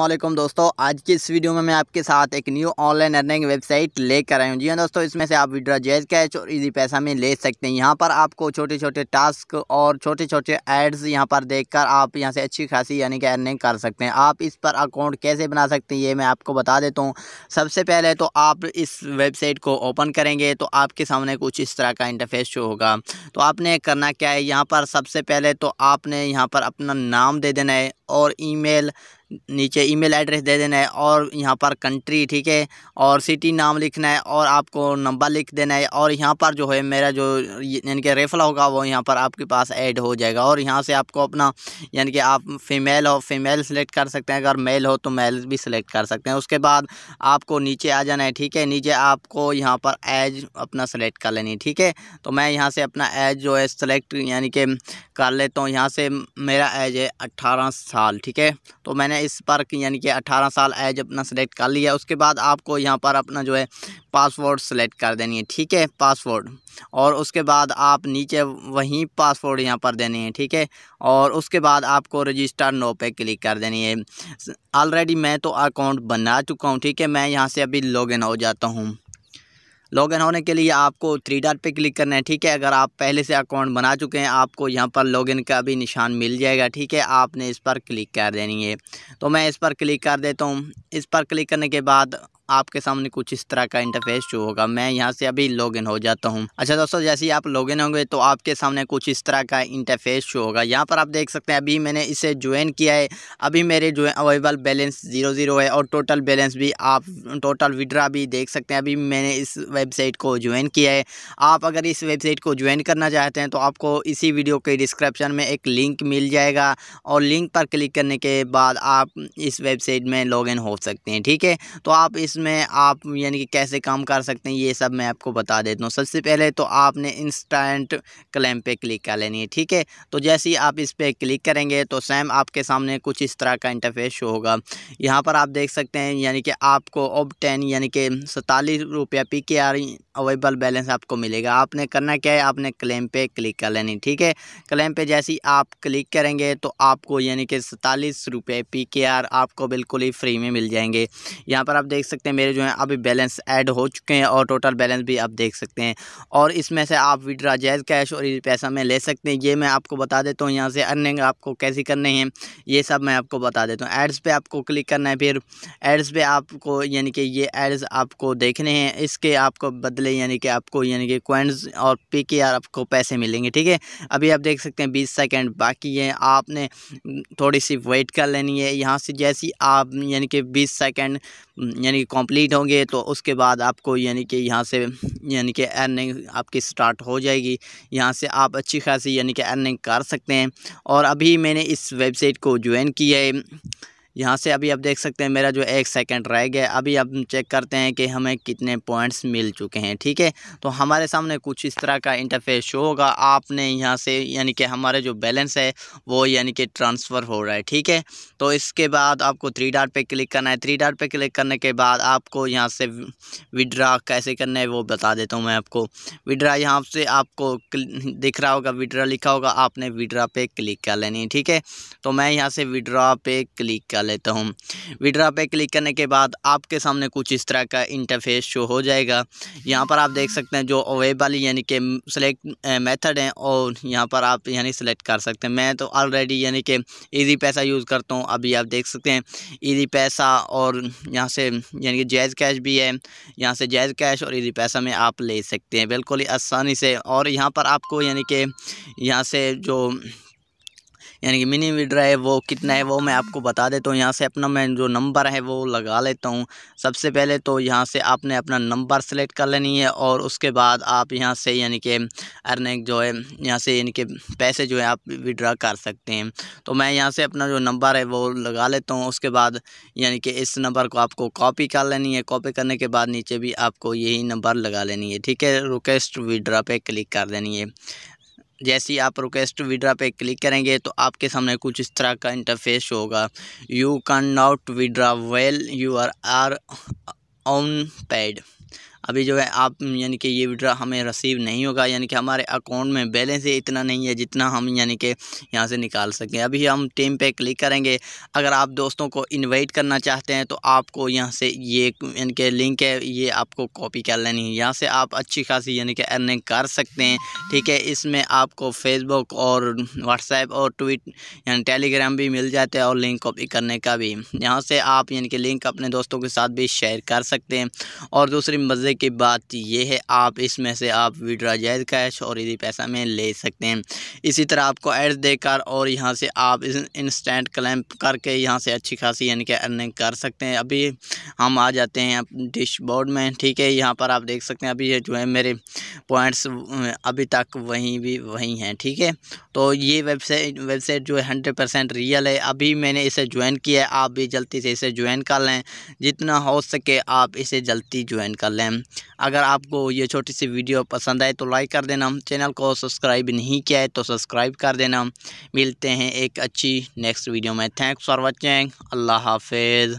अल्लाम दोस्तों आज की इस वीडियो में मैं आपके साथ एक न्यू ऑनलाइन अर्निंग वेबसाइट लेकर आया हूँ जी हाँ दोस्तों इसमें से आप विड्रा जैज कैच और इजी पैसा में ले सकते हैं यहाँ पर आपको छोटे छोटे टास्क और छोटे छोटे एड्स यहाँ पर देखकर आप यहाँ से अच्छी खासी यानी कि अर्निंग कर सकते हैं आप इस पर अकाउंट कैसे बना सकते हैं ये मैं आपको बता देता हूँ सबसे पहले तो आप इस वेबसाइट को ओपन करेंगे तो आपके सामने कुछ इस तरह का इंटरफेस शो होगा तो आपने करना क्या है यहाँ पर सबसे पहले तो आपने यहाँ पर अपना नाम दे देना है और ईमेल नीचे ईमेल एड्रेस दे देना है और यहाँ पर कंट्री ठीक है और सिटी नाम लिखना है और आपको नंबर लिख देना है और यहाँ पर जो है मेरा जो यानी कि रेफला होगा वो यहाँ पर आपके पास ऐड हो जाएगा और यहाँ से आपको अपना यानी कि आप फीमेल हो फीमेल सेलेक्ट कर सकते हैं अगर मेल हो तो मेल भी सिलेक्ट कर सकते हैं उसके बाद आपको नीचे आ जाना है ठीक है नीचे आपको यहाँ पर एज अपना सेलेक्ट कर लेनी है ठीक है तो मैं यहाँ से अपना एज जो है सेलेक्ट यानी कि कर लेता हूँ यहाँ से मेरा एज है अट्ठारह साल ठीक है तो मैंने इस पर यानी कि अठारह साल एज अपना सेलेक्ट कर लिया उसके बाद आपको यहाँ पर अपना जो है पासवर्ड सेलेक्ट कर देनी है ठीक है पासवर्ड और उसके बाद आप नीचे वहीं पासवर्ड यहाँ पर देने हैं ठीक है और उसके बाद आपको रजिस्टर नो पे क्लिक कर देनी है ऑलरेडी मैं तो अकाउंट बना चुका हूँ ठीक है मैं यहाँ से अभी लॉगिन हो जाता हूँ लॉगिन होने के लिए आपको थ्री डॉट पे क्लिक करना है ठीक है अगर आप पहले से अकाउंट बना चुके हैं आपको यहाँ पर लॉगिन का भी निशान मिल जाएगा ठीक है आपने इस पर क्लिक कर देनी है तो मैं इस पर क्लिक कर देता हूँ इस पर क्लिक करने के बाद आपके सामने कुछ इस तरह का इंटरफेस शो होगा मैं यहाँ से अभी लॉगिन हो जाता हूँ अच्छा दोस्तों जैसे ही आप लॉगिन होंगे तो आपके सामने कुछ इस तरह का इंटरफेस शो होगा यहाँ पर आप देख सकते हैं अभी मैंने इसे ज्वाइन किया है अभी मेरे जो है अवेलेबल बैलेंस जीरो जीरो है और टोटल बैलेंस भी आप टोटल विड्रा भी देख सकते हैं अभी मैंने इस वेबसाइट को ज्वाइन किया है आप अगर इस वेबसाइट को ज्वाइन करना चाहते हैं तो आपको इसी वीडियो के डिस्क्रिप्शन में एक लिंक मिल जाएगा और लिंक पर क्लिक करने के बाद आप इस वेबसाइट में लॉग हो सकते हैं ठीक है तो आप इस इसमें आप यानी कि कैसे काम कर सकते हैं ये सब मैं आपको बता देता हूँ सबसे पहले तो आपने इंस्टेंट क्लेम पे क्लिक कर लेनी है ठीक है तो जैसे ही आप इस पर क्लिक करेंगे तो सेम आपके सामने कुछ इस तरह का इंटरफेस शो होगा यहाँ पर आप देख सकते हैं यानी कि आपको ऑब टेन यानी कि सैतालीस रुपया पी के आर अवेलेबल बैलेंस आपको मिलेगा आपने करना क्या है आपने क्लेम पे क्लिक कर लेनी ठीक है क्लेम पे जैसे ही आप क्लिक करेंगे तो आपको यानी कि सैतालीस रुपये पी के आर आपको बिल्कुल ही फ्री में मिल जाएंगे यहाँ पर आप देख सकते सकते हैं मेरे जो है अभी बैलेंस ऐड हो चुके हैं और टोटल बैलेंस भी आप देख सकते हैं और इसमें से आप विड्रा जैज़ कैश और पैसा में ले सकते हैं ये मैं आपको बता देता हूँ यहाँ से अर्निंग आपको कैसी करनी है ये सब मैं आपको बता देता हूँ एड्स पर आपको क्लिक करना है फिर एड्स पर आपको यानी कि ये एड्स आपको देखने हैं इसके आपको बदले यानी कि आपको यानी कि क्वेंट्स और पी के आर आपको पैसे मिलेंगे ठीक है अभी आप देख सकते हैं बीस सेकेंड बाकी है आपने थोड़ी सी वेट कर लेनी है यहाँ से जैसी आप यानी कि बीस सेकेंड यानी कंप्लीट होंगे तो उसके बाद आपको यानी कि यहाँ से यानी कि अर्निंग आपकी स्टार्ट हो जाएगी यहाँ से आप अच्छी खासी यानी कि अर्निंग कर सकते हैं और अभी मैंने इस वेबसाइट को ज्वाइन किया है यहाँ से अभी आप देख सकते हैं मेरा जो एक सेकंड रह गया अभी आप चेक करते हैं कि हमें कितने पॉइंट्स मिल चुके हैं ठीक है तो हमारे सामने कुछ इस तरह का इंटरफेस शो होगा आपने यहाँ से यानी कि हमारे जो बैलेंस है वो यानी कि ट्रांसफ़र हो रहा है ठीक है तो इसके बाद आपको थ्री डार पर क्लिक करना है थ्री डार पर क्लिक करने के बाद आपको यहाँ से विड्रा कैसे करना है वो बता देता हूँ मैं आपको विड्रा यहाँ से आपको दिख रहा होगा विड्रा लिखा होगा आपने विड्रा पे क्लिक कर लेनी है ठीक है तो मैं यहाँ से विड्रा पे क्लिक कर विड्रा लेता हूँ विड्रा पे क्लिक करने के बाद आपके सामने कुछ इस तरह का इंटरफेस शो हो जाएगा यहाँ पर आप देख सकते हैं जो अवेबल यानी कि सेलेक्ट मेथड हैं और यहाँ पर आप यानी सेलेक्ट कर सकते हैं मैं तो ऑलरेडी यानी कि ईजी पैसा यूज़ करता हूँ अभी आप देख सकते हैं ईजी पैसा और यहाँ से यानी कि जैज़ कैश भी है यहाँ से जैज़ कैश और ईजी पैसा में आप ले सकते हैं बिल्कुल ही आसानी से और यहाँ पर आपको यानी कि यहाँ से जो यानी कि मिनी विड्रा है वो कितना है वो मैं आपको बता देता हूँ यहाँ से अपना मैं जो नंबर है वो लगा लेता हूँ सबसे पहले तो यहाँ से आपने अपना नंबर सेलेक्ट कर लेनी है और उसके बाद आप यहाँ से यानी कि अर्निंग जो है यहाँ से यानी कि पैसे जो है आप विड्रा कर सकते हैं तो मैं यहाँ से अपना जो नंबर है वो लगा लेता हूँ उसके बाद यानी कि इस नंबर को आपको कॉपी कर लेनी है कॉपी करने के बाद नीचे भी आपको यही नंबर लगा लेनी है ठीक है रिक्वेस्ट विड्रा पे क्लिक कर देनी है जैसे ही आप रिक्वेस्ट विड्रा पे क्लिक करेंगे तो आपके सामने कुछ इस तरह का इंटरफेस होगा you can not withdraw well you are are on paid अभी जो है आप यानी कि ये विड्रा हमें रसीव नहीं होगा यानी कि हमारे अकाउंट में बैलेंस ही इतना नहीं है जितना हम यानी कि यहाँ से निकाल सकें अभी हम टीम पे क्लिक करेंगे अगर आप दोस्तों को इनवाइट करना चाहते हैं तो आपको यहाँ से ये यानी कि लिंक है ये आपको कॉपी कर लेनी है यहाँ से आप अच्छी खासी यानी कि अर्निंग कर सकते हैं ठीक है इसमें आपको फेसबुक और व्हाट्सएप और ट्विट यानी टेलीग्राम भी मिल जाते हैं और लिंक कॉपी करने का भी यहाँ से आप यानी कि लिंक अपने दोस्तों के साथ भी शेयर कर सकते हैं और दूसरी मज़े मज़े की बात ये है आप इसमें से आप विड्रा जायज़ कैश और इसी पैसा में ले सकते हैं इसी तरह आपको एड्स देकर और यहाँ से आप इस इंस्टेंट क्लेम करके यहाँ से अच्छी खासी यानी कि अर्निंग कर सकते हैं अभी हम आ जाते हैं डिशबोर्ड में ठीक है यहाँ पर आप देख सकते हैं अभी ये जो है मेरे पॉइंट्स अभी तक वहीं भी वहीं हैं ठीक है तो ये वेबसाइट वेबसाइट जो है हंड्रेड परसेंट रियल है अभी मैंने इसे ज्वाइन किया है आप भी जल्दी से इसे ज्वाइन कर लें जितना हो सके आप इसे जल्दी ज्वाइन कर लें अगर आपको ये छोटी सी वीडियो पसंद आए तो लाइक कर देना चैनल को सब्सक्राइब नहीं किया है तो सब्सक्राइब कर देना मिलते हैं एक अच्छी नेक्स्ट वीडियो में थैंक्स फॉर वॉचिंग अल्लाह हाफिज़